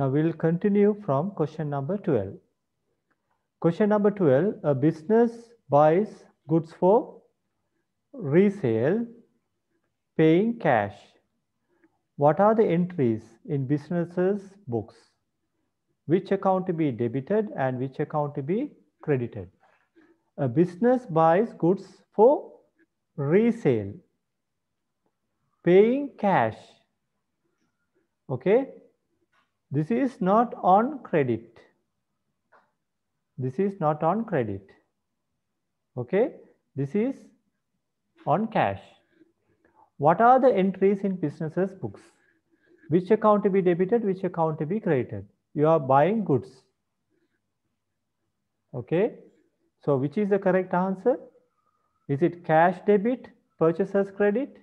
Now we'll continue from question number 12. Question number 12, a business buys goods for resale, paying cash. What are the entries in business's books? Which account to be debited and which account to be credited? A business buys goods for resale, paying cash. Okay, this is not on credit. This is not on credit. Okay. This is on cash. What are the entries in businesses books? Which account to be debited, which account to be credited? You are buying goods. Okay. So which is the correct answer? Is it cash debit, purchasers credit?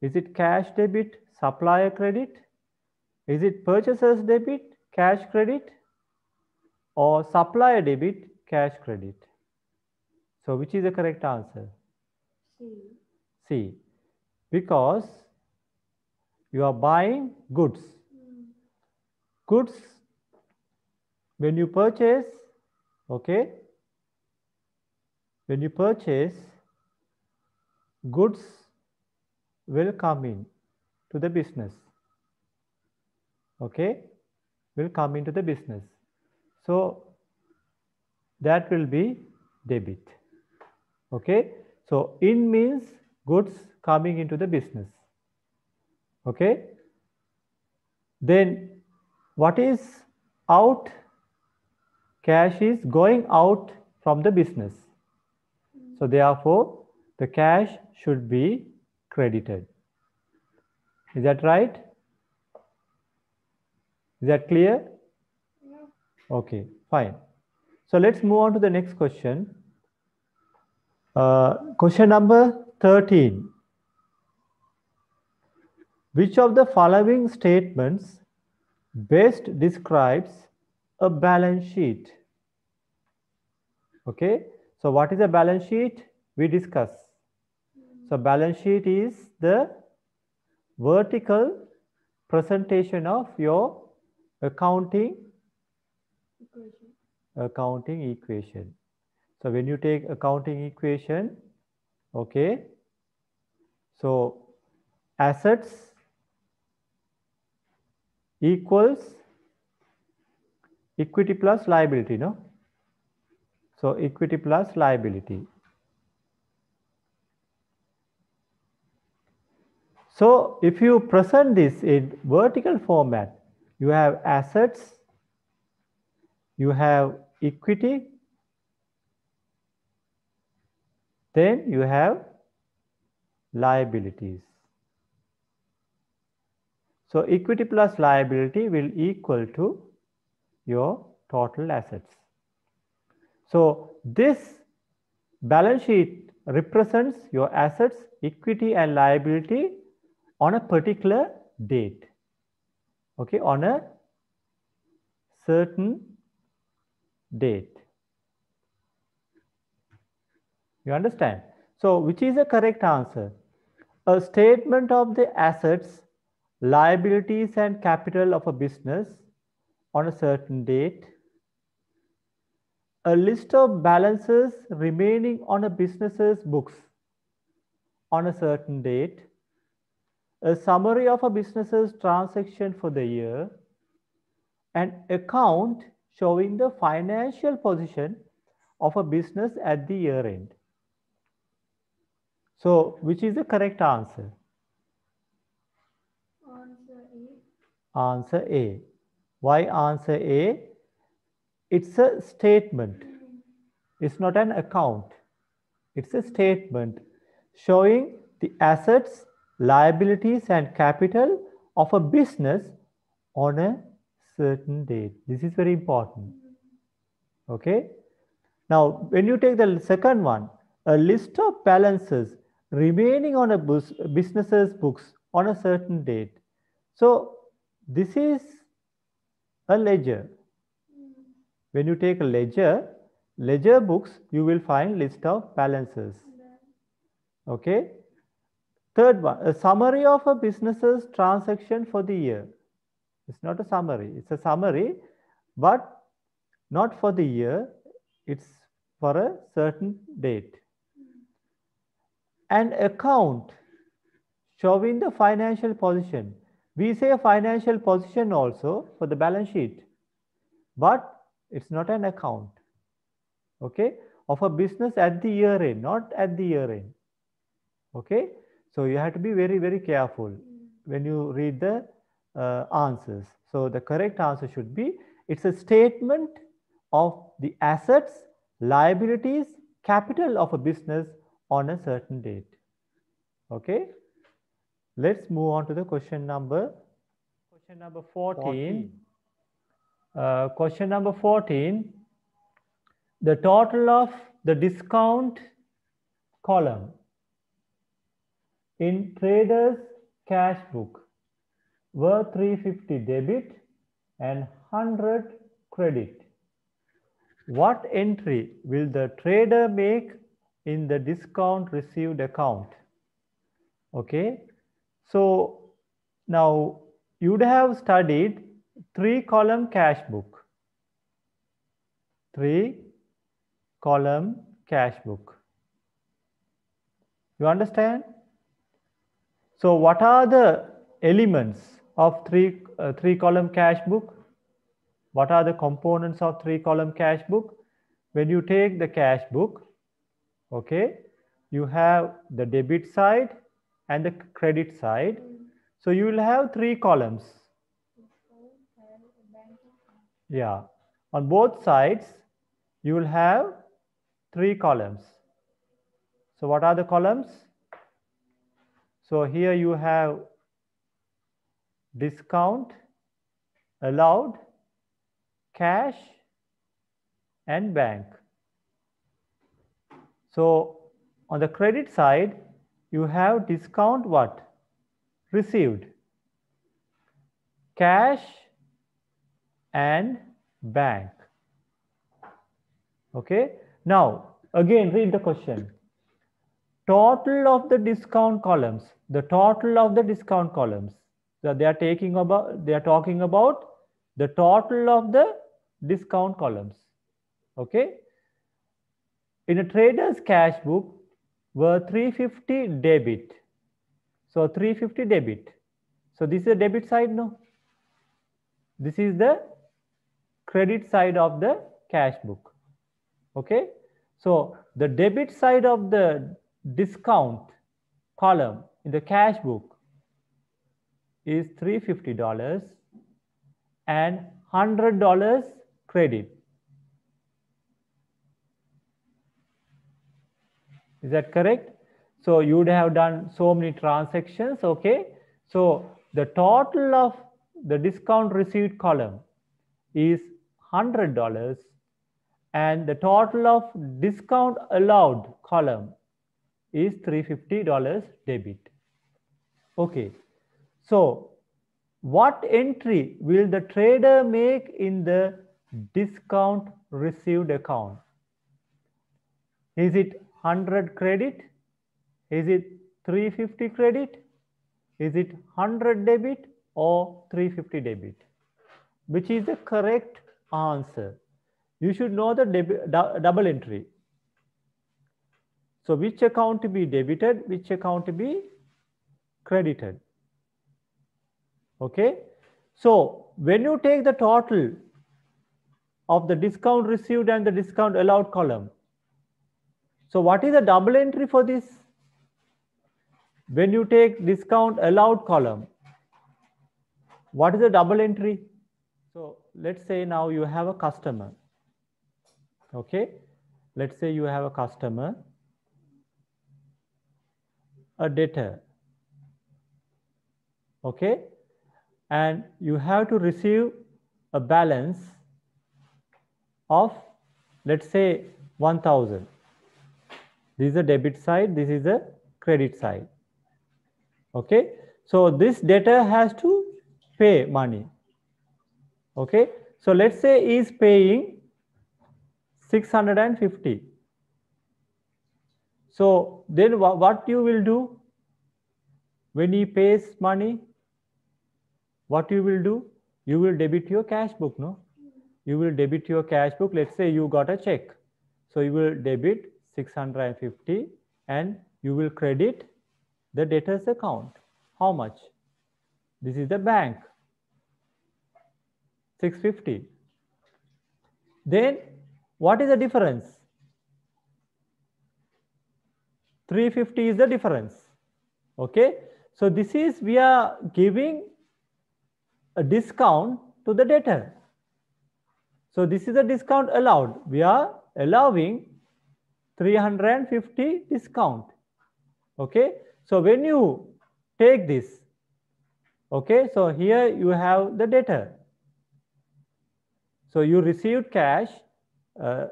Is it cash debit, supplier credit? Is it purchasers debit, cash credit or supplier debit, cash credit? So which is the correct answer? C. C. Because you are buying goods. Mm. Goods, when you purchase, okay, when you purchase, goods will come in to the business okay, will come into the business. So that will be debit. Okay. So in means goods coming into the business. Okay. Then what is out? Cash is going out from the business. So therefore the cash should be credited. Is that right? Is that clear? Yeah. Okay, fine. So let's move on to the next question. Uh, question number 13. Which of the following statements best describes a balance sheet? Okay, so what is a balance sheet? We discuss. So balance sheet is the vertical presentation of your accounting equation. accounting equation so when you take accounting equation okay so assets equals equity plus liability no so equity plus liability so if you present this in vertical format you have assets, you have equity, then you have liabilities. So equity plus liability will equal to your total assets. So this balance sheet represents your assets, equity and liability on a particular date okay, on a certain date. You understand? So which is the correct answer? A statement of the assets, liabilities and capital of a business on a certain date. A list of balances remaining on a business's books on a certain date a summary of a business's transaction for the year, an account showing the financial position of a business at the year end. So, which is the correct answer? Answer A. Answer A. Why answer A? It's a statement. It's not an account. It's a statement showing the assets liabilities and capital of a business on a certain date. This is very important. Okay. Now, when you take the second one, a list of balances remaining on a business's books on a certain date. So, this is a ledger. When you take a ledger, ledger books, you will find list of balances. Okay. Third one, a summary of a business's transaction for the year. It's not a summary. It's a summary, but not for the year. It's for a certain date. An account showing the financial position. We say financial position also for the balance sheet, but it's not an account, okay, of a business at the year end, not at the year end, okay. So you have to be very, very careful hmm. when you read the uh, answers. So the correct answer should be, it's a statement of the assets, liabilities, capital of a business on a certain date. Okay. Let's move on to the question number. Question number 14. 14. Uh, question number 14. The total of the discount column in traders cash book were 350 debit and 100 credit. What entry will the trader make in the discount received account? Okay, so now you'd have studied three column cash book, three column cash book. You understand? So what are the elements of three, uh, three column cash book? What are the components of three column cash book? When you take the cash book, okay, you have the debit side and the credit side. So you will have three columns. Yeah, on both sides, you will have three columns. So what are the columns? So here you have discount, allowed, cash, and bank. So on the credit side, you have discount what? Received. Cash and bank. Okay. Now, again, read the question total of the discount columns, the total of the discount columns. that they are taking about, they are talking about the total of the discount columns. Okay. In a trader's cash book were 350 debit. So 350 debit. So this is the debit side now. This is the credit side of the cash book. Okay. So the debit side of the discount column in the cash book is $350 and $100 credit. Is that correct? So you would have done so many transactions, okay? So the total of the discount received column is $100 and the total of discount allowed column is $350 debit. Okay, so what entry will the trader make in the discount received account? Is it 100 credit? Is it 350 credit? Is it 100 debit or 350 debit? Which is the correct answer? You should know the double entry. So which account to be debited, which account to be credited. Okay. So when you take the total of the discount received and the discount allowed column. So what is the double entry for this? When you take discount allowed column, what is the double entry? So let's say now you have a customer. Okay. Let's say you have a customer a debtor. Okay? And you have to receive a balance of, let's say, 1000. This is the debit side, this is the credit side. Okay? So this debtor has to pay money. Okay? So let's say is paying 650. So then what you will do when he pays money, what you will do? You will debit your cash book, no? You will debit your cash book. Let's say you got a check. So you will debit 650 and you will credit the debtor's account. How much? This is the bank. 650. Then what is the difference? 350 is the difference. Okay. So this is we are giving a discount to the debtor. So this is a discount allowed. We are allowing 350 discount. Okay. So when you take this, okay, so here you have the debtor. So you received cash, uh,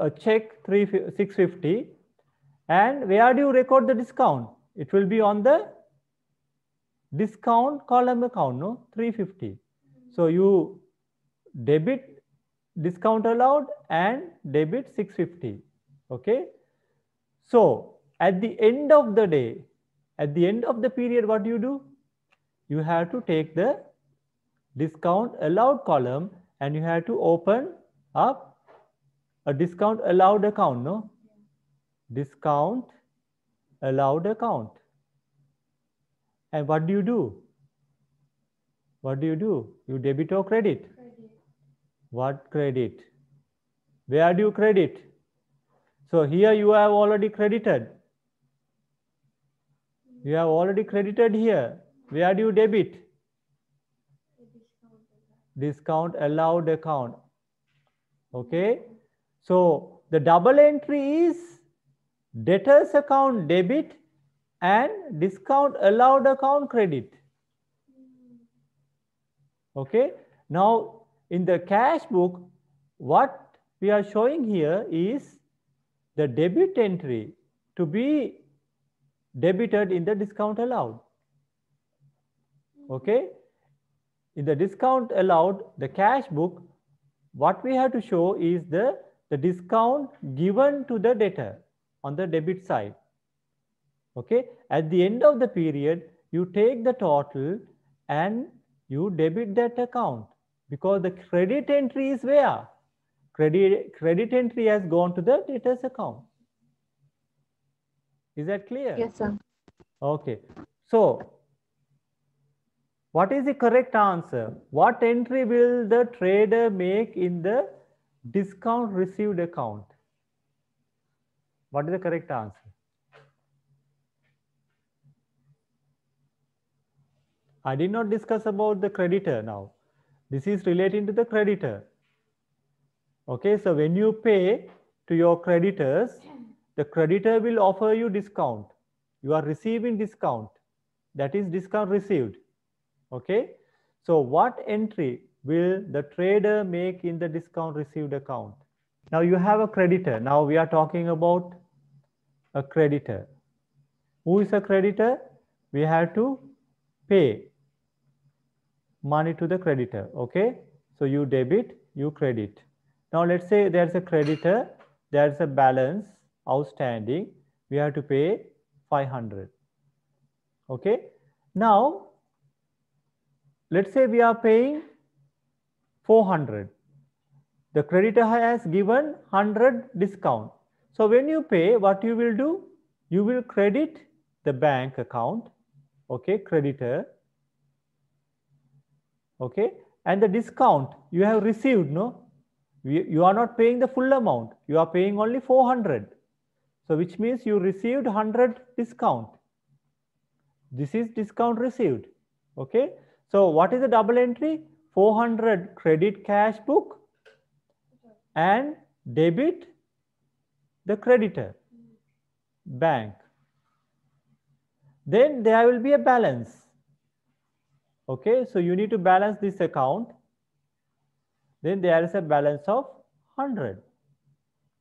a check 350 and where do you record the discount? It will be on the discount column account, no? 350. So you debit discount allowed and debit 650. Okay. So at the end of the day, at the end of the period, what do you do? You have to take the discount allowed column and you have to open up a discount allowed account, no? discount allowed account. And what do you do? What do you do? You debit or credit? credit. What credit? Where do you credit? So here you have already credited. You have already credited here. Where do you debit? Discount allowed account. Okay. So the double entry is debtors account debit and discount allowed account credit. Okay. Now, in the cash book, what we are showing here is the debit entry to be debited in the discount allowed. Okay. In the discount allowed, the cash book, what we have to show is the, the discount given to the debtor on the debit side. Okay, at the end of the period, you take the total and you debit that account because the credit entry is where? Credit, credit entry has gone to the debtors account. Is that clear? Yes, sir. Okay. So, what is the correct answer? What entry will the trader make in the discount received account? What is the correct answer? I did not discuss about the creditor now. This is relating to the creditor. Okay, so when you pay to your creditors, the creditor will offer you discount. You are receiving discount. That is discount received. Okay, so what entry will the trader make in the discount received account? Now you have a creditor. Now we are talking about a creditor. Who is a creditor? We have to pay money to the creditor. Okay. So you debit, you credit. Now let's say there's a creditor, there's a balance outstanding. We have to pay 500. Okay. Now let's say we are paying 400. The creditor has given 100 discount. So when you pay, what you will do? You will credit the bank account, okay, creditor, okay, and the discount you have received, no? You are not paying the full amount. You are paying only 400. So which means you received 100 discount. This is discount received, okay? So what is the double entry? 400 credit cash book and debit the creditor bank then there will be a balance okay so you need to balance this account then there is a balance of 100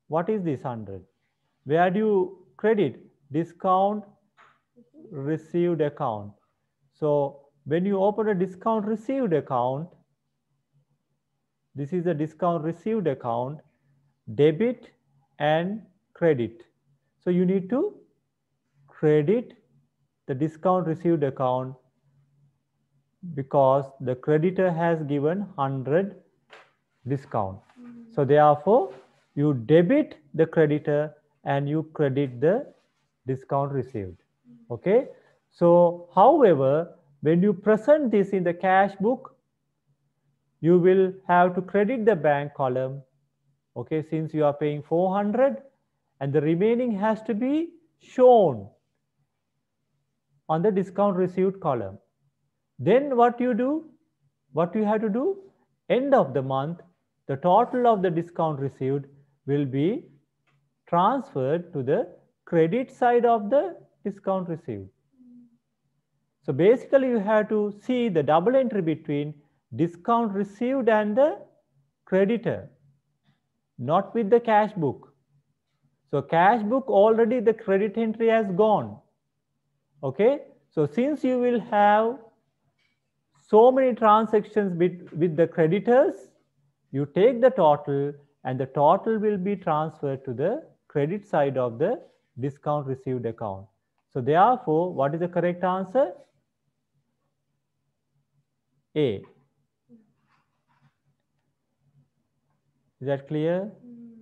what is this 100 where do you credit discount received account so when you open a discount received account this is the discount received account, debit and credit. So you need to credit the discount received account because the creditor has given 100 discount. Mm -hmm. So therefore, you debit the creditor and you credit the discount received. Okay. So however, when you present this in the cash book, you will have to credit the bank column. Okay, since you are paying 400 and the remaining has to be shown on the discount received column. Then what you do, what you have to do, end of the month, the total of the discount received will be transferred to the credit side of the discount received. So basically you have to see the double entry between discount received and the creditor, not with the cash book. So cash book already the credit entry has gone. Okay. So since you will have so many transactions with, with the creditors, you take the total and the total will be transferred to the credit side of the discount received account. So therefore, what is the correct answer? A. Is that clear? Mm.